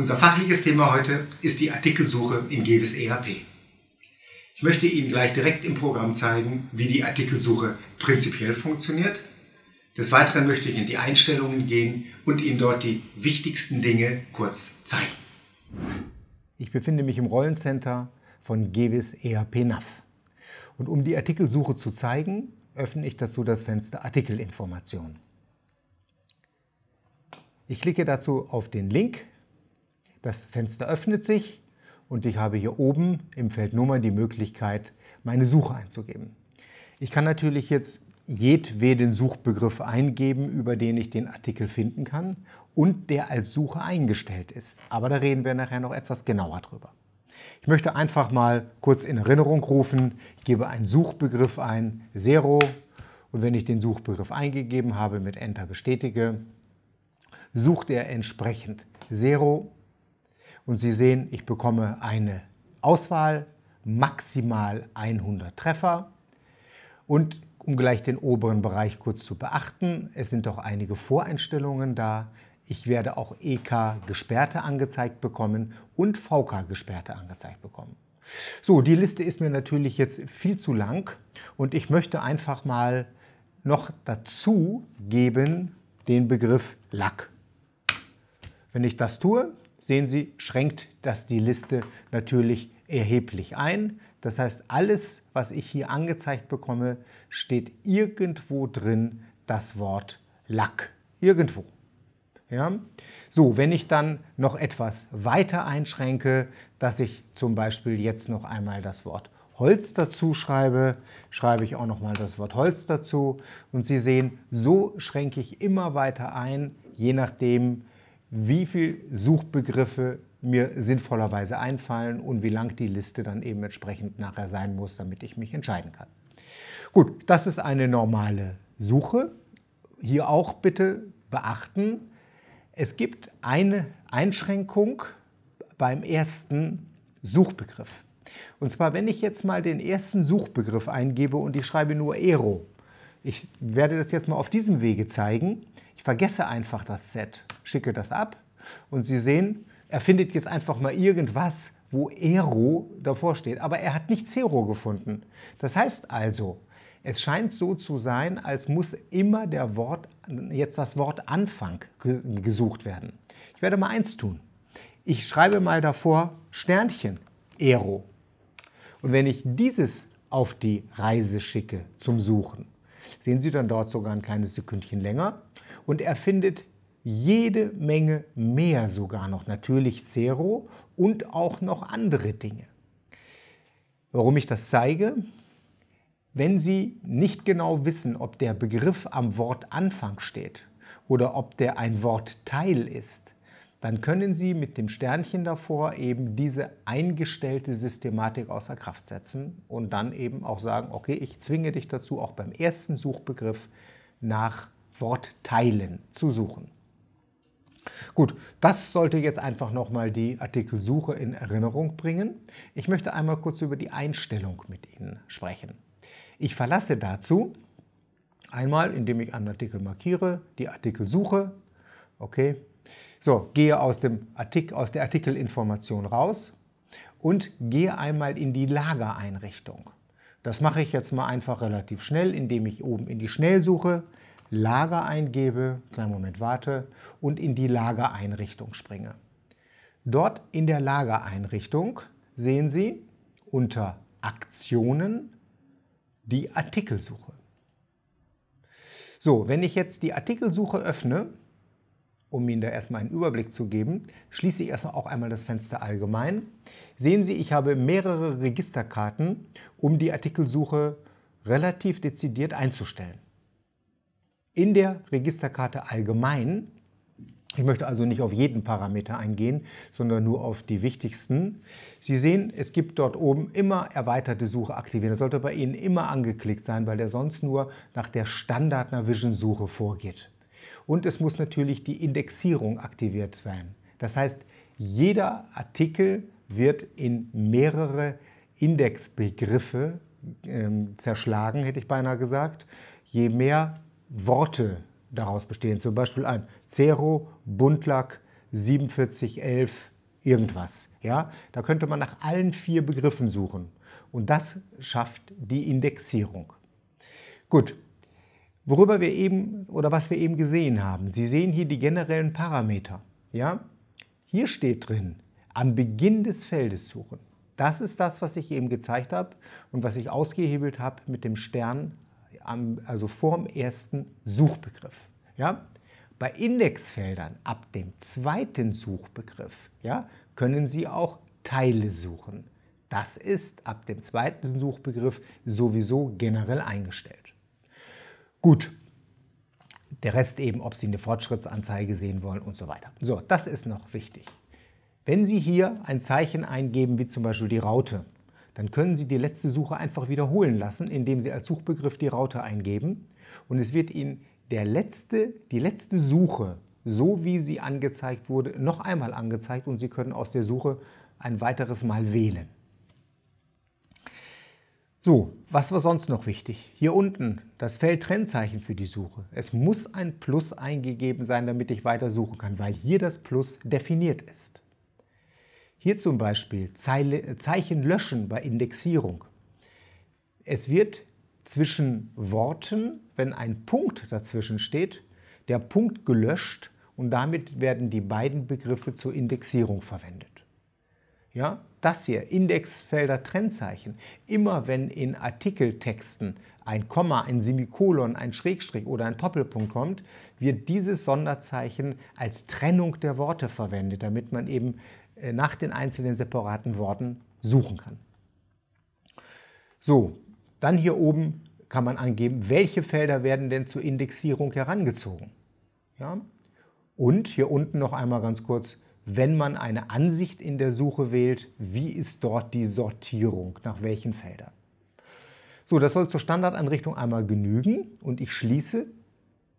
Unser fachliches Thema heute ist die Artikelsuche in GEWIS ERP. Ich möchte Ihnen gleich direkt im Programm zeigen, wie die Artikelsuche prinzipiell funktioniert. Des Weiteren möchte ich in die Einstellungen gehen und Ihnen dort die wichtigsten Dinge kurz zeigen. Ich befinde mich im Rollencenter von GEWIS ERP NAV. Und um die Artikelsuche zu zeigen, öffne ich dazu das Fenster Artikelinformation. Ich klicke dazu auf den Link das Fenster öffnet sich und ich habe hier oben im Feld Nummern die Möglichkeit, meine Suche einzugeben. Ich kann natürlich jetzt jedweden Suchbegriff eingeben, über den ich den Artikel finden kann und der als Suche eingestellt ist. Aber da reden wir nachher noch etwas genauer drüber. Ich möchte einfach mal kurz in Erinnerung rufen, ich gebe einen Suchbegriff ein, Zero, und wenn ich den Suchbegriff eingegeben habe, mit Enter bestätige, sucht er entsprechend Zero und Sie sehen, ich bekomme eine Auswahl, maximal 100 Treffer. Und um gleich den oberen Bereich kurz zu beachten, es sind auch einige Voreinstellungen da. Ich werde auch EK gesperrte angezeigt bekommen und VK gesperrte angezeigt bekommen. So, die Liste ist mir natürlich jetzt viel zu lang und ich möchte einfach mal noch dazu geben den Begriff Lack. Wenn ich das tue, sehen Sie, schränkt das die Liste natürlich erheblich ein. Das heißt, alles, was ich hier angezeigt bekomme, steht irgendwo drin das Wort Lack. Irgendwo. Ja? So, wenn ich dann noch etwas weiter einschränke, dass ich zum Beispiel jetzt noch einmal das Wort Holz dazu schreibe, schreibe ich auch noch mal das Wort Holz dazu. Und Sie sehen, so schränke ich immer weiter ein, je nachdem, wie viele Suchbegriffe mir sinnvollerweise einfallen und wie lang die Liste dann eben entsprechend nachher sein muss, damit ich mich entscheiden kann. Gut, das ist eine normale Suche. Hier auch bitte beachten, es gibt eine Einschränkung beim ersten Suchbegriff. Und zwar, wenn ich jetzt mal den ersten Suchbegriff eingebe und ich schreibe nur Ero, Ich werde das jetzt mal auf diesem Wege zeigen. Ich vergesse einfach das Set schicke das ab und Sie sehen, er findet jetzt einfach mal irgendwas, wo Ero davor steht, aber er hat nicht Zero gefunden. Das heißt also, es scheint so zu sein, als muss immer der Wort, jetzt das Wort Anfang gesucht werden. Ich werde mal eins tun. Ich schreibe mal davor Sternchen, Ero. Und wenn ich dieses auf die Reise schicke zum Suchen, sehen Sie dann dort sogar ein kleines Sekündchen länger und er findet jede Menge mehr sogar noch. Natürlich Zero und auch noch andere Dinge. Warum ich das zeige? Wenn Sie nicht genau wissen, ob der Begriff am Wortanfang steht oder ob der ein Wortteil ist, dann können Sie mit dem Sternchen davor eben diese eingestellte Systematik außer Kraft setzen und dann eben auch sagen, okay, ich zwinge dich dazu, auch beim ersten Suchbegriff nach Wortteilen zu suchen. Gut, das sollte jetzt einfach nochmal die Artikelsuche in Erinnerung bringen. Ich möchte einmal kurz über die Einstellung mit Ihnen sprechen. Ich verlasse dazu einmal, indem ich einen Artikel markiere, die Artikelsuche. Okay. So, gehe aus, dem Artik aus der Artikelinformation raus und gehe einmal in die Lagereinrichtung. Das mache ich jetzt mal einfach relativ schnell, indem ich oben in die Schnellsuche Lager eingebe, kleinen Moment warte, und in die Lagereinrichtung springe. Dort in der Lagereinrichtung sehen Sie unter Aktionen die Artikelsuche. So, wenn ich jetzt die Artikelsuche öffne, um Ihnen da erstmal einen Überblick zu geben, schließe ich erstmal auch einmal das Fenster allgemein. Sehen Sie, ich habe mehrere Registerkarten, um die Artikelsuche relativ dezidiert einzustellen in der Registerkarte allgemein. Ich möchte also nicht auf jeden Parameter eingehen, sondern nur auf die wichtigsten. Sie sehen, es gibt dort oben immer erweiterte Suche aktivieren. Das sollte bei Ihnen immer angeklickt sein, weil der sonst nur nach der Standard-Navision-Suche vorgeht. Und es muss natürlich die Indexierung aktiviert werden. Das heißt, jeder Artikel wird in mehrere Indexbegriffe äh, zerschlagen, hätte ich beinahe gesagt. Je mehr Worte daraus bestehen. Zum Beispiel ein Zero, Buntlack, 4711, irgendwas. Ja? Da könnte man nach allen vier Begriffen suchen. Und das schafft die Indexierung. Gut, worüber wir eben oder was wir eben gesehen haben. Sie sehen hier die generellen Parameter. Ja? Hier steht drin, am Beginn des Feldes suchen. Das ist das, was ich eben gezeigt habe und was ich ausgehebelt habe mit dem Stern am, also vorm ersten Suchbegriff. Ja? Bei Indexfeldern ab dem zweiten Suchbegriff ja, können Sie auch Teile suchen. Das ist ab dem zweiten Suchbegriff sowieso generell eingestellt. Gut, der Rest eben, ob Sie eine Fortschrittsanzeige sehen wollen und so weiter. So, das ist noch wichtig. Wenn Sie hier ein Zeichen eingeben, wie zum Beispiel die Raute, dann können Sie die letzte Suche einfach wiederholen lassen, indem Sie als Suchbegriff die Raute eingeben und es wird Ihnen der letzte, die letzte Suche, so wie sie angezeigt wurde, noch einmal angezeigt und Sie können aus der Suche ein weiteres Mal wählen. So, was war sonst noch wichtig? Hier unten das Feld Trennzeichen für die Suche. Es muss ein Plus eingegeben sein, damit ich weiter suchen kann, weil hier das Plus definiert ist. Hier zum Beispiel Zeile, äh, Zeichen löschen bei Indexierung. Es wird zwischen Worten, wenn ein Punkt dazwischen steht, der Punkt gelöscht und damit werden die beiden Begriffe zur Indexierung verwendet. Ja, das hier, Indexfelder Trennzeichen. Immer wenn in Artikeltexten ein Komma, ein Semikolon, ein Schrägstrich oder ein Doppelpunkt kommt, wird dieses Sonderzeichen als Trennung der Worte verwendet, damit man eben äh, nach den einzelnen separaten Worten suchen kann. So, dann hier oben kann man angeben, welche Felder werden denn zur Indexierung herangezogen. Ja? Und hier unten noch einmal ganz kurz, wenn man eine Ansicht in der Suche wählt, wie ist dort die Sortierung, nach welchen Feldern. So, das soll zur Standardeinrichtung einmal genügen und ich schließe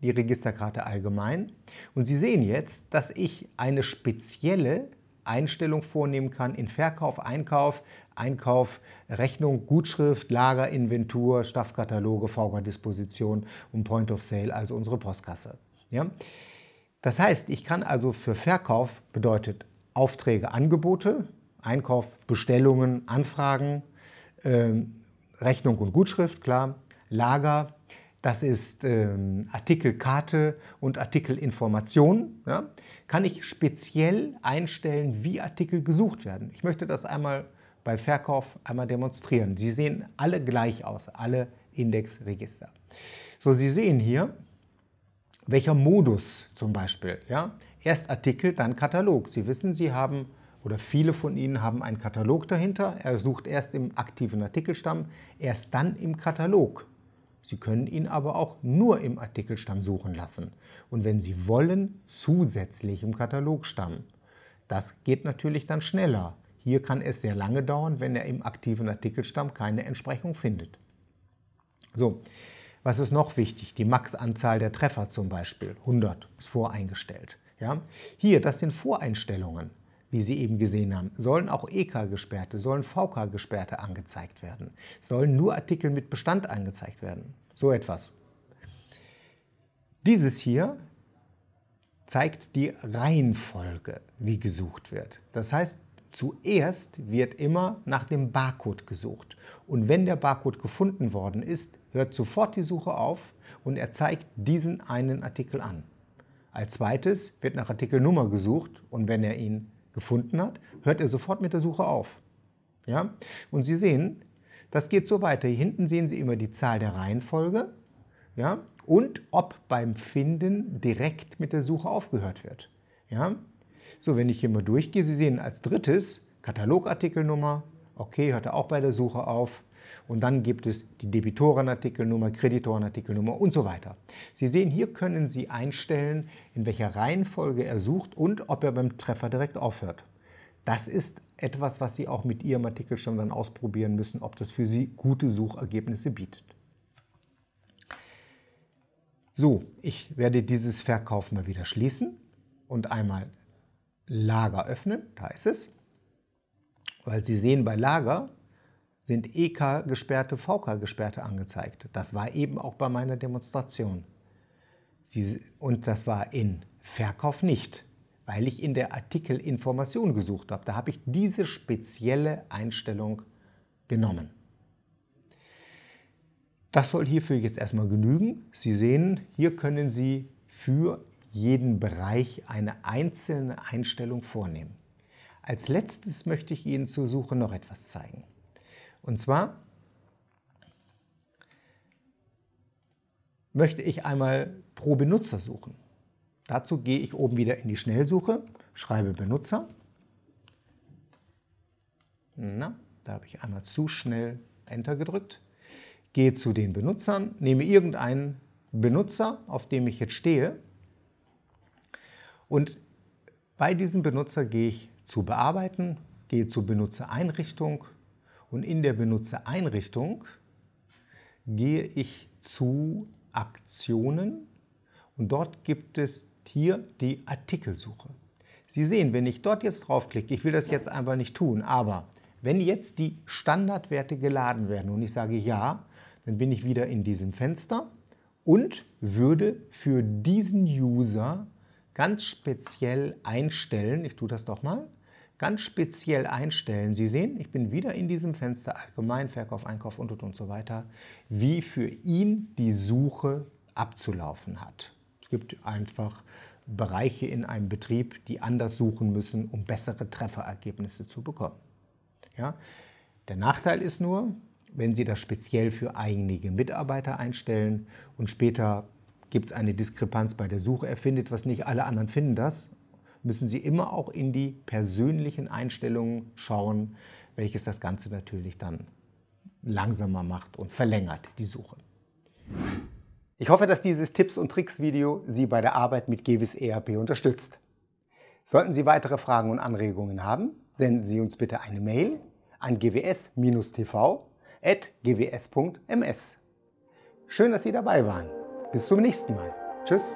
die Registerkarte allgemein. Und Sie sehen jetzt, dass ich eine spezielle Einstellung vornehmen kann in Verkauf, Einkauf, Einkauf, Rechnung, Gutschrift, Lager, Inventur, Staffkataloge, VK-Disposition und Point of Sale, also unsere Postkasse. Ja? Das heißt, ich kann also für Verkauf bedeutet Aufträge, Angebote, Einkauf, Bestellungen, Anfragen, äh, Rechnung und Gutschrift, klar, Lager, das ist ähm, Artikelkarte und Artikelinformation, ja, kann ich speziell einstellen, wie Artikel gesucht werden. Ich möchte das einmal bei Verkauf einmal demonstrieren. Sie sehen alle gleich aus, alle Indexregister. So, Sie sehen hier, welcher Modus zum Beispiel. Ja? Erst Artikel, dann Katalog. Sie wissen, Sie haben oder viele von Ihnen haben einen Katalog dahinter. Er sucht erst im aktiven Artikelstamm, erst dann im Katalog. Sie können ihn aber auch nur im Artikelstamm suchen lassen und wenn Sie wollen, zusätzlich im Katalogstamm. Das geht natürlich dann schneller. Hier kann es sehr lange dauern, wenn er im aktiven Artikelstamm keine Entsprechung findet. So, was ist noch wichtig? Die Max-Anzahl der Treffer zum Beispiel, 100, ist voreingestellt. Ja? Hier, das sind Voreinstellungen wie Sie eben gesehen haben, sollen auch EK-Gesperrte, sollen VK-Gesperrte angezeigt werden, sollen nur Artikel mit Bestand angezeigt werden. So etwas. Dieses hier zeigt die Reihenfolge, wie gesucht wird. Das heißt, zuerst wird immer nach dem Barcode gesucht. Und wenn der Barcode gefunden worden ist, hört sofort die Suche auf und er zeigt diesen einen Artikel an. Als zweites wird nach Artikelnummer gesucht und wenn er ihn gefunden hat, hört er sofort mit der Suche auf. Ja? Und Sie sehen, das geht so weiter. Hier hinten sehen Sie immer die Zahl der Reihenfolge ja? und ob beim Finden direkt mit der Suche aufgehört wird. Ja? So, wenn ich hier mal durchgehe, Sie sehen als drittes Katalogartikelnummer, okay, hört er auch bei der Suche auf, und dann gibt es die Debitorenartikelnummer, Kreditorenartikelnummer und so weiter. Sie sehen, hier können Sie einstellen, in welcher Reihenfolge er sucht und ob er beim Treffer direkt aufhört. Das ist etwas, was Sie auch mit Ihrem Artikel schon dann ausprobieren müssen, ob das für Sie gute Suchergebnisse bietet. So, ich werde dieses Verkauf mal wieder schließen und einmal Lager öffnen. Da ist es. Weil Sie sehen, bei Lager sind EK-Gesperrte, VK-Gesperrte angezeigt. Das war eben auch bei meiner Demonstration. Sie, und das war in Verkauf nicht, weil ich in der Artikel Information gesucht habe. Da habe ich diese spezielle Einstellung genommen. Das soll hierfür jetzt erstmal genügen. Sie sehen, hier können Sie für jeden Bereich eine einzelne Einstellung vornehmen. Als letztes möchte ich Ihnen zur Suche noch etwas zeigen. Und zwar möchte ich einmal pro Benutzer suchen. Dazu gehe ich oben wieder in die Schnellsuche, schreibe Benutzer. Na, da habe ich einmal zu schnell Enter gedrückt. Gehe zu den Benutzern, nehme irgendeinen Benutzer, auf dem ich jetzt stehe. Und bei diesem Benutzer gehe ich zu Bearbeiten, gehe zu Benutzereinrichtung, und in der Benutzereinrichtung gehe ich zu Aktionen und dort gibt es hier die Artikelsuche. Sie sehen, wenn ich dort jetzt draufklicke, ich will das jetzt einfach nicht tun, aber wenn jetzt die Standardwerte geladen werden und ich sage ja, dann bin ich wieder in diesem Fenster und würde für diesen User ganz speziell einstellen, ich tue das doch mal, ganz speziell einstellen. Sie sehen, ich bin wieder in diesem Fenster allgemein, Verkauf, Einkauf und und, und so weiter, wie für ihn die Suche abzulaufen hat. Es gibt einfach Bereiche in einem Betrieb, die anders suchen müssen, um bessere Trefferergebnisse zu bekommen. Ja? Der Nachteil ist nur, wenn Sie das speziell für einige Mitarbeiter einstellen und später gibt es eine Diskrepanz bei der Suche, er findet was nicht, alle anderen finden das, müssen Sie immer auch in die persönlichen Einstellungen schauen, welches das Ganze natürlich dann langsamer macht und verlängert die Suche. Ich hoffe, dass dieses Tipps- und Tricks-Video Sie bei der Arbeit mit Gewis ERP unterstützt. Sollten Sie weitere Fragen und Anregungen haben, senden Sie uns bitte eine Mail an gws-tv.gws.ms. Schön, dass Sie dabei waren. Bis zum nächsten Mal. Tschüss.